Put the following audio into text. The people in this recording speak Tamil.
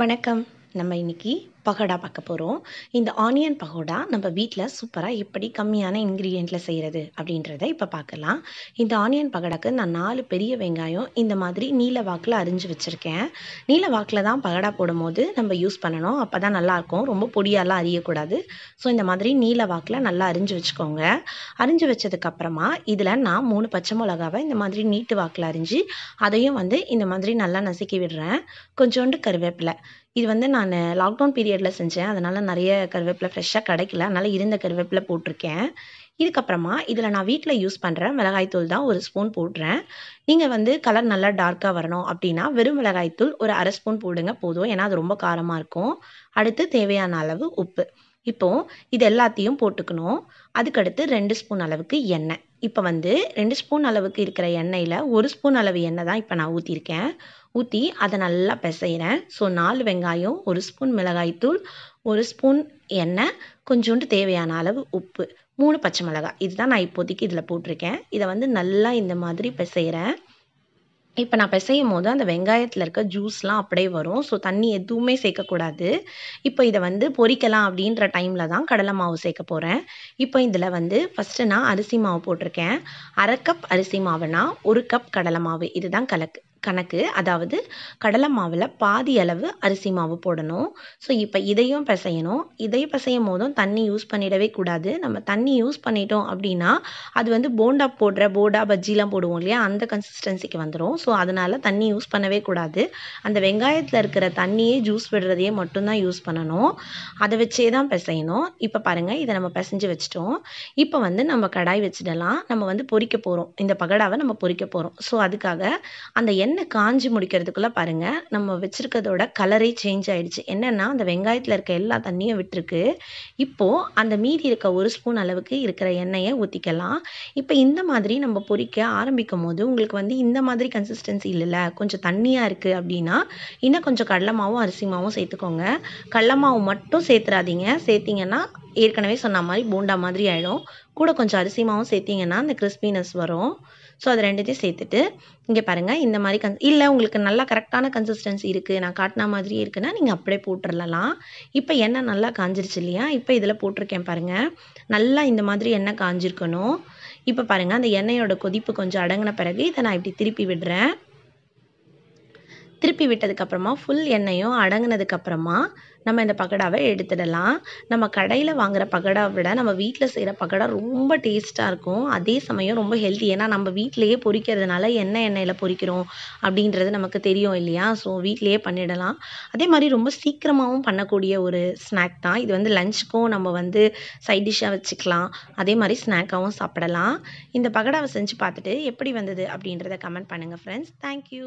வணக்கம் நம்ம இன்னைக்கு பகோடா பார்க்க போகிறோம் இந்த ஆனியன் பகோடா நம்ம வீட்டில் சூப்பராக எப்படி கம்மியான இன்க்ரீடியண்ட்டில் செய்கிறது அப்படின்றத இப்போ பார்க்கலாம் இந்த ஆனியன் பகோடாக்கு நான் நாலு பெரிய வெங்காயம் இந்த மாதிரி நீல வாக்கில் அரிஞ்சு வச்சுருக்கேன் நீல வாக்கில் தான் பகடா போடும்போது நம்ம யூஸ் பண்ணணும் அப்போ தான் நல்லாயிருக்கும் ரொம்ப பொடியாலாம் அறியக்கூடாது ஸோ இந்த மாதிரி நீல வாக்கில் நல்லா அரிஞ்சு வச்சுக்கோங்க அரிஞ்சு வச்சதுக்கப்புறமா இதில் நான் மூணு பச்சை மிளகாவை இந்த மாதிரி நீட்டு வாக்கில் அரிஞ்சு அதையும் வந்து இந்த மாதிரி நல்லா நசுக்கி விடுறேன் கொஞ்சோண்டு கருவேப்பிலை இது வந்து நான் லாக்டவுன் பீரியட் பீரியடில் செஞ்சேன் அதனால் நிறைய கருவேப்பிலை ஃப்ரெஷ்ஷாக கிடைக்கல அதனால் இருந்த கருவேப்பிலை போட்டிருக்கேன் இதுக்கப்புறமா இதில் நான் வீட்டில் யூஸ் பண்ணுறேன் மிளகாய்த்தூள் தான் ஒரு ஸ்பூன் போடுறேன் நீங்கள் வந்து கலர் நல்லா டார்க்காக வரணும் அப்படின்னா வெறும் மிளகாய்த்தூள் ஒரு அரை ஸ்பூன் போடுங்க போதும் ஏன்னா அது ரொம்ப காரமாக இருக்கும் அடுத்து தேவையான அளவு உப்பு இப்போது இது எல்லாத்தையும் போட்டுக்கணும் அதுக்கடுத்து ரெண்டு ஸ்பூன் அளவுக்கு எண்ணெய் இப்போ வந்து ரெண்டு ஸ்பூன் அளவுக்கு இருக்கிற எண்ணெயில் ஒரு ஸ்பூன் அளவு எண்ணெய் தான் இப்போ நான் ஊற்றிருக்கேன் ஊற்றி அதை நல்லா பிசைகிறேன் ஸோ நாலு வெங்காயம் ஒரு ஸ்பூன் மிளகாய்த்தூள் ஒரு ஸ்பூன் எண்ணெய் கொஞ்சோண்டு தேவையான அளவு உப்பு மூணு பச்சை மிளகாய் இதுதான் நான் இப்போதைக்கு இதில் போட்டிருக்கேன் இதை வந்து நல்லா இந்த மாதிரி பிசைகிறேன் இப்போ நான் பிசையும் போது அந்த வெங்காயத்தில் இருக்க ஜூஸ்லாம் அப்படியே வரும் ஸோ தண்ணி எதுவுமே சேர்க்கக்கூடாது இப்போ இதை வந்து பொரிக்கலாம் அப்படின்ற டைமில் தான் கடலை மாவு சேர்க்க போகிறேன் இப்போ இதில் வந்து ஃபஸ்ட்டு நான் அரிசி மாவு போட்டிருக்கேன் அரை கப் அரிசி மாவுனா ஒரு கப் கடலை மாவு இதுதான் கலக்கு கணக்கு அதாவது கடலை மாவில் பாதி அளவு அரிசி மாவு போடணும் ஸோ இப்போ இதையும் பிசையணும் இதையும் பிசையும் போதும் தண்ணி யூஸ் பண்ணிடவே கூடாது நம்ம தண்ணி யூஸ் பண்ணிட்டோம் அப்படின்னா அது வந்து போண்டா போடுற போடா பஜ்ஜிலாம் போடுவோம் இல்லையா அந்த கன்சிஸ்டன்சிக்கு வந்துடும் ஸோ அதனால் தண்ணி யூஸ் பண்ணவே கூடாது அந்த வெங்காயத்தில் இருக்கிற தண்ணியே ஜூஸ் விடுறதையே மட்டும்தான் யூஸ் பண்ணணும் அதை வச்சே தான் பிசையணும் இப்போ பாருங்கள் இதை நம்ம பிசைஞ்சு வச்சிட்டோம் இப்போ வந்து நம்ம கடாய் வச்சிடலாம் நம்ம வந்து பொறிக்க போகிறோம் இந்த பகடாவை நம்ம பொறிக்க போகிறோம் ஸோ அதுக்காக அந்த எண்ணெய் எண்ணெய் காஞ்சி முடிக்கிறதுக்குள்ளே பாருங்கள் நம்ம வச்சிருக்கதோட கலரே சேஞ்ச் ஆயிடுச்சு என்னென்னா அந்த வெங்காயத்தில் இருக்க எல்லா தண்ணியும் விட்டுருக்கு இப்போது அந்த மீதி இருக்க ஒரு ஸ்பூன் அளவுக்கு இருக்கிற எண்ணெயை ஊற்றிக்கலாம் இப்போ இந்த மாதிரி நம்ம பொறிக்க ஆரம்பிக்கும் போது உங்களுக்கு வந்து இந்த மாதிரி கன்சிஸ்டன்சி இல்லைல்ல கொஞ்சம் தண்ணியாக இருக்குது அப்படின்னா இன்னும் கொஞ்சம் கடலை மாவும் அரிசி மாவும் சேர்த்துக்கோங்க கடலை மாவு மட்டும் சேர்த்துறாதீங்க சேர்த்திங்கன்னா ஏற்கனவே சொன்ன மாதிரி பூண்டா மாதிரி ஆகிடும் கூட கொஞ்சம் அரிசி மாவும் சேர்த்திங்கன்னா அந்த கிறிஸ்பினஸ் வரும் ஸோ அது ரெண்டுத்தையும் சேர்த்துட்டு இங்கே பாருங்கள் இந்த மாதிரி கன் இல்லை உங்களுக்கு நல்லா கரெக்டான கன்சிஸ்டன்சி இருக்குது நான் காட்டின மாதிரி இருக்குன்னா நீங்கள் அப்படியே போட்டுடலாம் இப்போ எண்ணெய் நல்லா காஞ்சிருச்சு இல்லையா இப்போ இதில் போட்டிருக்கேன் பாருங்கள் நல்லா இந்த மாதிரி எண்ணெய் காஞ்சிருக்கணும் இப்போ பாருங்கள் அந்த எண்ணெயோட கொதிப்பு கொஞ்சம் அடங்கின பிறகு இதை நான் இப்படி திருப்பி விடுறேன் திருப்பி விட்டதுக்கப்புறமா ஃபுல் எண்ணெயும் அப்புறமா நம்ம இந்த பகடாவை எடுத்துடலாம் நம்ம கடையில் வாங்குகிற பகடாவை விட நம்ம வீட்டில் செய்கிற பகடா ரொம்ப டேஸ்ட்டாக இருக்கும் அதே சமயம் ரொம்ப ஹெல்த்தி ஏன்னா நம்ம வீட்டிலையே பொரிக்கிறதுனால எண்ணெய் எண்ணெயில் பொரிக்கிறோம் அப்படின்றது நமக்கு தெரியும் இல்லையா ஸோ வீட்டிலையே பண்ணிடலாம் அதே மாதிரி ரொம்ப சீக்கிரமாகவும் பண்ணக்கூடிய ஒரு ஸ்நாக் தான் இது வந்து லஞ்சுக்கும் நம்ம வந்து சைட் டிஷ்ஷாக வச்சுக்கலாம் அதே மாதிரி ஸ்நாக்காகவும் சாப்பிடலாம் இந்த பகடாவை செஞ்சு பார்த்துட்டு எப்படி வந்தது அப்படின்றத கமெண்ட் பண்ணுங்கள் ஃப்ரெண்ட்ஸ் தேங்க்யூ